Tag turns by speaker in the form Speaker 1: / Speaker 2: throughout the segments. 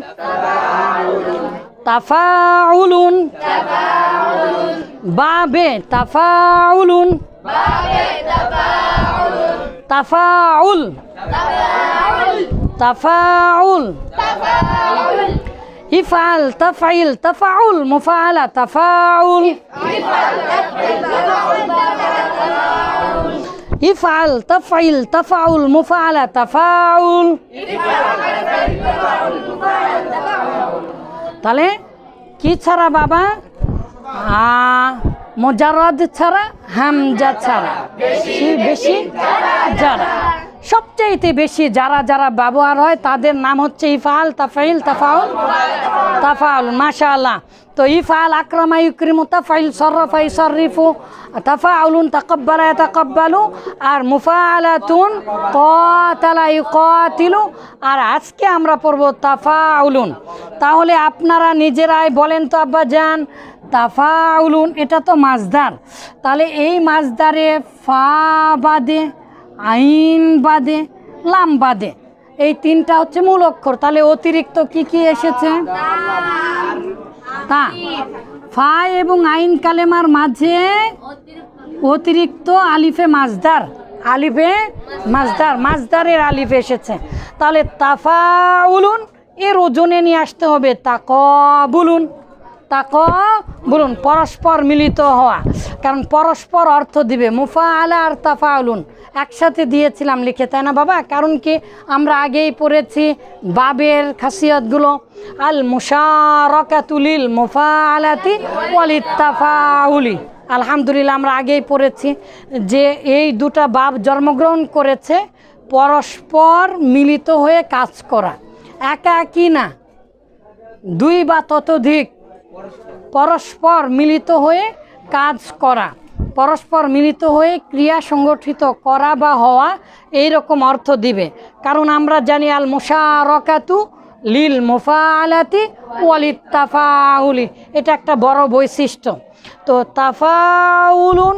Speaker 1: تفاعل تفاعل باب تفاعل باب تفاعل تفاعل تفاعل تفاعل تفاعل افعل تفعل تفعل مفاعلة تفاعل افعل تفعل تفعل تفاعل ইফআল তাফাইল তাফাউল মুফালা তাফাউল তাহলে কি ছাড়া বাবা মোজারদ ছাড়া হামজা ছাড়া বেশি যারা সবচাইতে বেশি যারা যারা ব্যবহার হয় তাদের নাম হচ্ছে ইফাল তাফাইল তাফাউল তাফাউল মাশা আল্লাহ তো ইফাল আক্রমা ইউক্রিমু তাফাইল সরফা তাফা তাফাউলুন তাকব্বালা তাকব্বালু আর মুফাআলাতুন কাতালা ইউকাতিলু আর আজকে আমরা পড়ব তাফাউলুন তাহলে আপনারা নিজেরাই বলেন তো আব্বা যান তাফাউলুন এটা তো মাছদার তাহলে এই মাছদারে ফা বাদে আইন বাদে লাম বাদে এই তিনটা হচ্ছে মূল অক্ষর তাহলে অতিরিক্ত কি কি এসেছে তা ফা এবং আইন কালেমার মাঝে অতিরিক্ত আলিফে মাজদার আলিফে মাজদার মাজদারের আলিফে এসেছে তাহলে তাফা উলুন এর ওজনে নিয়ে আসতে হবে তা ক বলুন তাক বলুন পরস্পর মিলিত হওয়া কারণ পরস্পর অর্থ দিবে মুফা আলা আর তাফা আলুন একসাথে দিয়েছিলাম লিখে তাই না বাবা কারণ কি আমরা আগেই পড়েছি বাবের খাসিয়তগুলো আল মুশারকাতুলিল মুফা আলাতি ওয়ালিত্তাফাউলি আলহামদুলিল্লাহ আমরা আগেই পড়েছি যে এই দুটা বাব জন্মগ্রহণ করেছে পরস্পর মিলিত হয়ে কাজ করা একা কি না দুই বা ততোধিক পরস্পর মিলিত হয়ে কাজ করা পরস্পর মিলিত হয়ে ক্রিয়া সংগঠিত করা বা হওয়া এই রকম অর্থ দিবে কারণ আমরা জানি আল মোশারকাতু লীল মোফালাতি ওয়ালি তাফাউলি এটা একটা বড় বৈশিষ্ট্য তো তাফাউলুন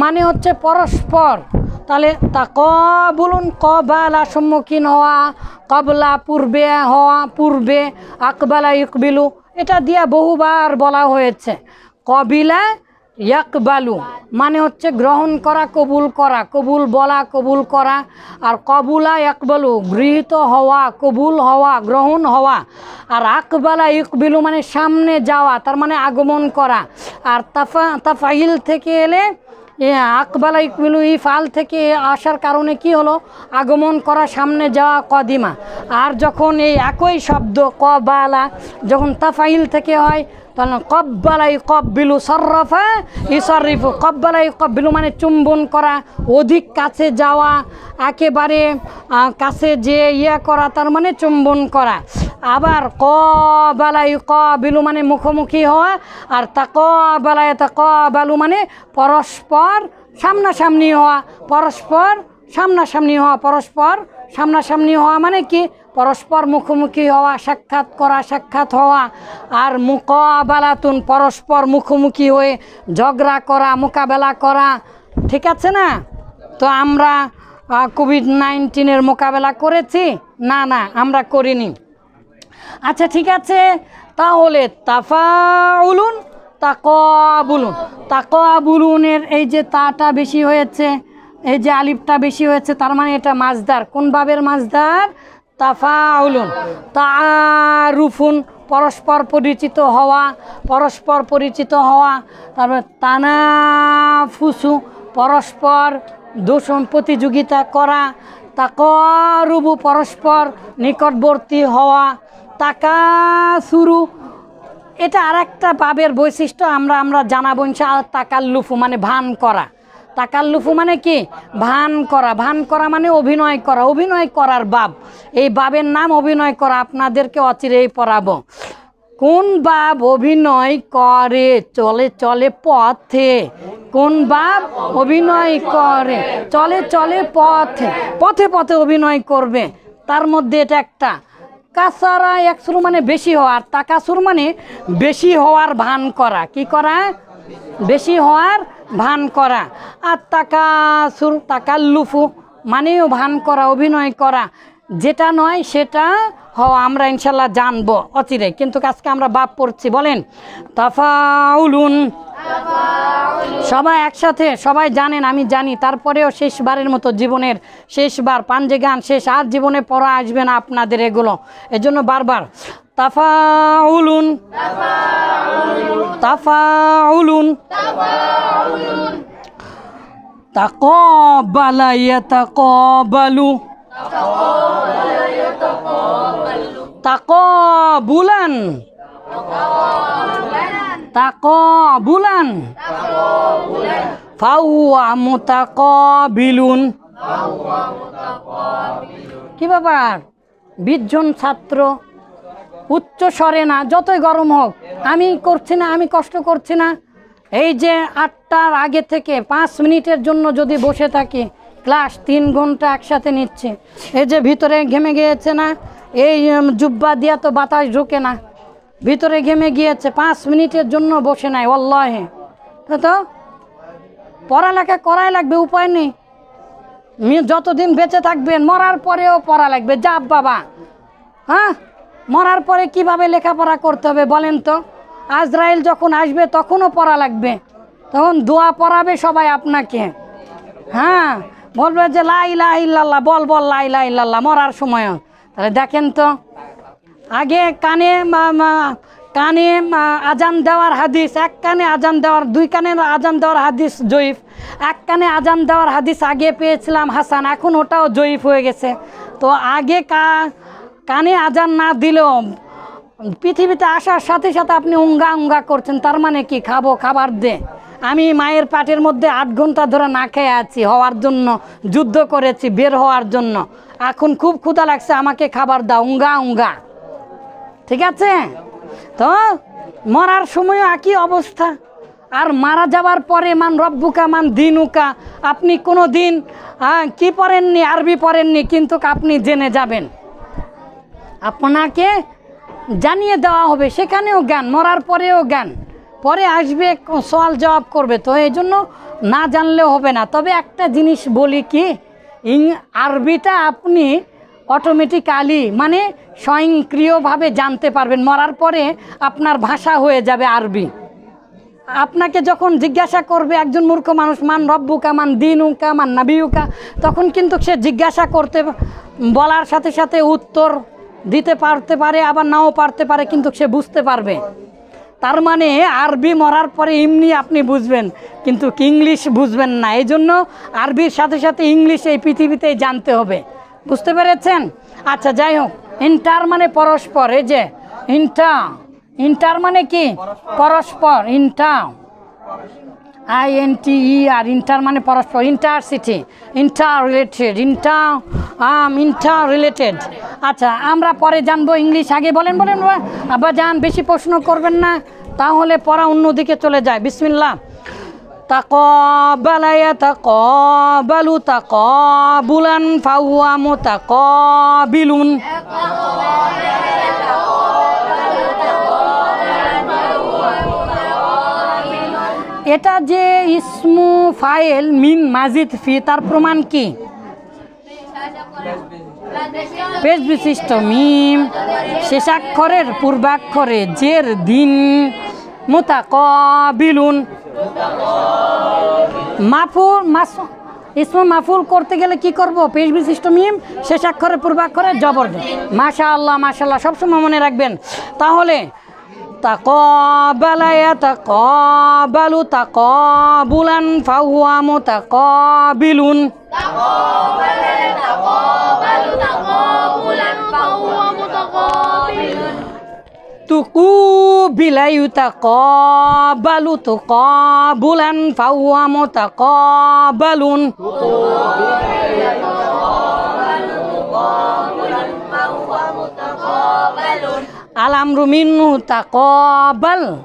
Speaker 1: মানে হচ্ছে পরস্পর তাহলে তা ক বলুন কবালা সম্মুখীন হওয়া কবলা পূর্বে হওয়া পূর্বে আকবালা ইকবিলু এটা দিয়া বহুবার বলা হয়েছে কবিলা ইয়াকবালু মানে হচ্ছে গ্রহণ করা কবুল করা কবুল বলা কবুল করা আর কবুলা ইয়াকবালু গৃহীত হওয়া কবুল হওয়া গ্রহণ হওয়া আর আকবালা ইকবিলু মানে সামনে যাওয়া তার মানে আগমন করা আর তাফা তাফাইল থেকে এলে আকবালা ইকবিলু ই ফাল থেকে আসার কারণে কি হলো আগমন করা সামনে যাওয়া কদিমা আর যখন এই একই শব্দ কবালা যখন তাফাইল থেকে হয় তখন কব্বালাই কব্বিলু সর্রফা ইসরিফু কব্বালাই কব্বিলু মানে চুম্বন করা অধিক কাছে যাওয়া একেবারে কাছে যে ইয়ে করা তার মানে চুম্বন করা আবার ক বালাই ক বেলু মানে মুখোমুখি হওয়া আর তা ক বালায় তা ক বালু মানে পরস্পর সামনাসামনি হওয়া পরস্পর সামনাসামনি হওয়া পরস্পর সামনাসামনি হওয়া মানে কি পরস্পর মুখোমুখি হওয়া সাক্ষাৎ করা সাক্ষাৎ হওয়া আর মুখাবেলাতুন পরস্পর মুখোমুখি হয়ে ঝগড়া করা মোকাবেলা করা ঠিক আছে না তো আমরা কোভিড নাইন্টিনের মোকাবেলা করেছি না না আমরা করিনি আচ্ছা ঠিক আছে তাহলে তাফাউলুন তাকবুলুন তাকবুলুনের এই যে তাটা বেশি হয়েছে এই যে আলিফটা বেশি হয়েছে তার মানে এটা মাছদার কোন বাবের মাছদার তাফাউলুন তারুফুন পরস্পর পরিচিত হওয়া পরস্পর পরিচিত হওয়া তারপর তানাফুসু পরস্পর দূষণ প্রতিযোগিতা করা তা করুবু পরস্পর নিকটবর্তী হওয়া তাকাসুরু এটা আর একটা পাবের বৈশিষ্ট্য আমরা আমরা জানাবো ইনশা তাকাল্লুফু মানে ভান করা তাকাল্লুফু মানে কি ভান করা ভান করা মানে অভিনয় করা অভিনয় করার বাব এই বাবের নাম অভিনয় করা আপনাদেরকে অচিরেই পড়াবো কোন বাপ অভিনয় করে চলে চলে পথে কোন বাপ অভিনয় করে চলে চলে পথে পথে পথে অভিনয় করবে তার মধ্যে এটা একটা কাসারা একসুর মানে বেশি হওয়ার তাকাসুর মানে বেশি হওয়ার ভান করা কি করা বেশি হওয়ার ভান করা আর তাকাসুর তাকাল্লুফু মানেও ভান করা অভিনয় করা যেটা নয় সেটা হওয়া আমরা ইনশাল্লাহ জানবো অচিরে কিন্তু আজকে আমরা বাপ পড়ছি বলেন তাফাউলুন সবাই একসাথে সবাই জানেন আমি জানি তারপরেও শেষবারের মতো জীবনের শেষবার পাঞ্জে গান শেষ আর জীবনে পড়া আসবে না আপনাদের এগুলো এজন্য বারবার তাফাউলুন তাফাউলুন তাকবালা ইয়াতাকবালু তাকবুলান তাকবুলান taqabulan ফাওয়া মুতাকাবিলুন কি ব্যাপার বিশজন ছাত্র উচ্চ স্বরে না যতই গরম হোক আমি করছি না আমি কষ্ট করছি না এই যে আটটার আগে থেকে পাঁচ মিনিটের জন্য যদি বসে থাকি ক্লাস তিন ঘন্টা একসাথে নিচ্ছে এই যে ভিতরে ঘেমে গিয়েছে না এই জুব্বা দিয়া তো বাতাস ঢোকে না ভিতরে ঘেমে গিয়েছে পাঁচ মিনিটের জন্য বসে নাই অল্লাহে তো পড়ালেখা করাই লাগবে উপায় নেই যতদিন বেঁচে থাকবেন মরার পরেও পড়া লাগবে যাব বাবা হ্যাঁ মরার পরে কিভাবে লেখাপড়া করতে হবে বলেন তো আজরাইল যখন আসবে তখনও পড়া লাগবে তখন দোয়া পড়াবে সবাই আপনাকে হ্যাঁ বলবে যে লাই ইল্লাল্লাহ বল বল লাই ইল্লাল্লাহ মরার সময়ও তাহলে দেখেন তো আগে কানে কানে আজান দেওয়ার হাদিস এক কানে আজান দেওয়ার দুই কানে আজান দেওয়ার হাদিস জয়ীফ এক কানে আজান দেওয়ার হাদিস আগে পেয়েছিলাম হাসান এখন ওটাও জয়ীফ হয়ে গেছে তো আগে কানে আজান না দিলেও পৃথিবীতে আসার সাথে সাথে আপনি উঙ্গা উঙ্গা করছেন তার মানে কি খাবো খাবার দে আমি মায়ের পাটের মধ্যে আট ঘন্টা ধরে না খেয়ে আছি হওয়ার জন্য যুদ্ধ করেছি বের হওয়ার জন্য এখন খুব ক্ষুধা লাগছে আমাকে খাবার দাও উঙ্গা উঙ্গা ঠিক আছে তো মরার সময় একই অবস্থা আর মারা যাওয়ার পরে মান রব্বুকা মান দিনুকা আপনি কোনো দিন কী পড়েননি আরবি পড়েননি কিন্তু আপনি জেনে যাবেন আপনাকে জানিয়ে দেওয়া হবে সেখানেও জ্ঞান মরার পরেও জ্ঞান পরে আসবে সওয়াল জবাব করবে তো এই জন্য না জানলেও হবে না তবে একটা জিনিস বলি কি ইং আরবিটা আপনি অটোমেটিক্যালি মানে স্বয়ংক্রিয়ভাবে জানতে পারবেন মরার পরে আপনার ভাষা হয়ে যাবে আরবি আপনাকে যখন জিজ্ঞাসা করবে একজন মূর্খ মানুষ মান রব্বুকা মান দিন উকা মান নাবিউকা তখন কিন্তু সে জিজ্ঞাসা করতে বলার সাথে সাথে উত্তর দিতে পারতে পারে আবার নাও পারতে পারে কিন্তু সে বুঝতে পারবে তার মানে আরবি মরার পরে এমনি আপনি বুঝবেন কিন্তু ইংলিশ বুঝবেন না এই জন্য আরবির সাথে সাথে ইংলিশ এই পৃথিবীতেই জানতে হবে বুঝতে পেরেছেন আচ্ছা যাই হোক ইন্টার মানে পরস্পর এই যে ইন্টা ইন্টার মানে কি পরস্পর inter I N T E R inter মানে পরস্পর intercity inter related inter um inter related আচ্ছা আমরা পরে জানবো ইংলিশ আগে বলেন বলেন আবার যান বেশি প্রশ্ন করবেন না তাহলে পড়া অন্যদিকে চলে যায় বিসমিল্লা تقابل يتقابل تقابلا فهو متقابل এটা যে ইসমু ফাইল মিন মাজিদ ফি তার প্রমাণ কি পেশ বিশিষ্ট মিম শেষাক্ষরের পূর্বাক্ষরে জের দিন মুতাকাবিলুন মাফুল মাস ইসমু মাফুল করতে গেলে কি করব পেশ বিশিষ্ট মিম শেষ অক্ষরে পূর্বাক্ষরে জবর মাশা আল্লাহ মাশাল্লাহ সবসময় মনে রাখবেন তাহলে তাকবালা tuku bila fawa tuqabulan fahuwa balun Alam ruminu tako bal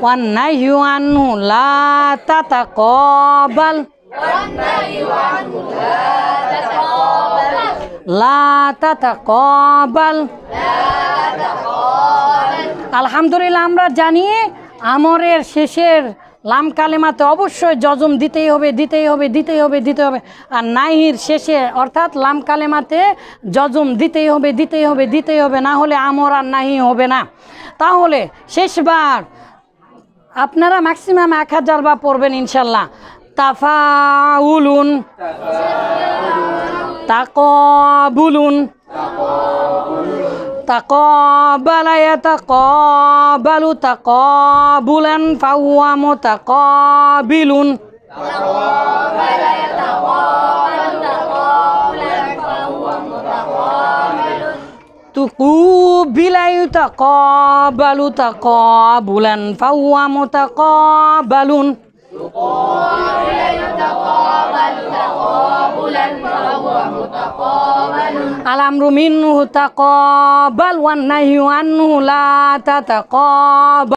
Speaker 1: wanayu anu la bal আলহামদুলিল্লাহ আমরা জানি আমরের শেষের লাম কালেমাতে অবশ্যই যজম দিতেই হবে দিতেই হবে দিতেই হবে দিতে হবে আর নাহির শেষে অর্থাৎ লাম কালেমাতে যজম দিতেই হবে দিতেই হবে দিতেই হবে না হলে আমর আর নাহি হবে না তাহলে শেষবার আপনারা ম্যাক্সিমাম এক হাজার বা পড়বেন ইনশাল্লাহ tafaulun taqabulun taqabala taqabalu taqabulan fahuwa mutaqabilun taqabala yataqabalu taqulan fahuwa mutaqabilun tuqubila taqabalu taqabulan fahuwa mutaqabilun Alam rumin hutakobal wan nahiwan hula tatakobal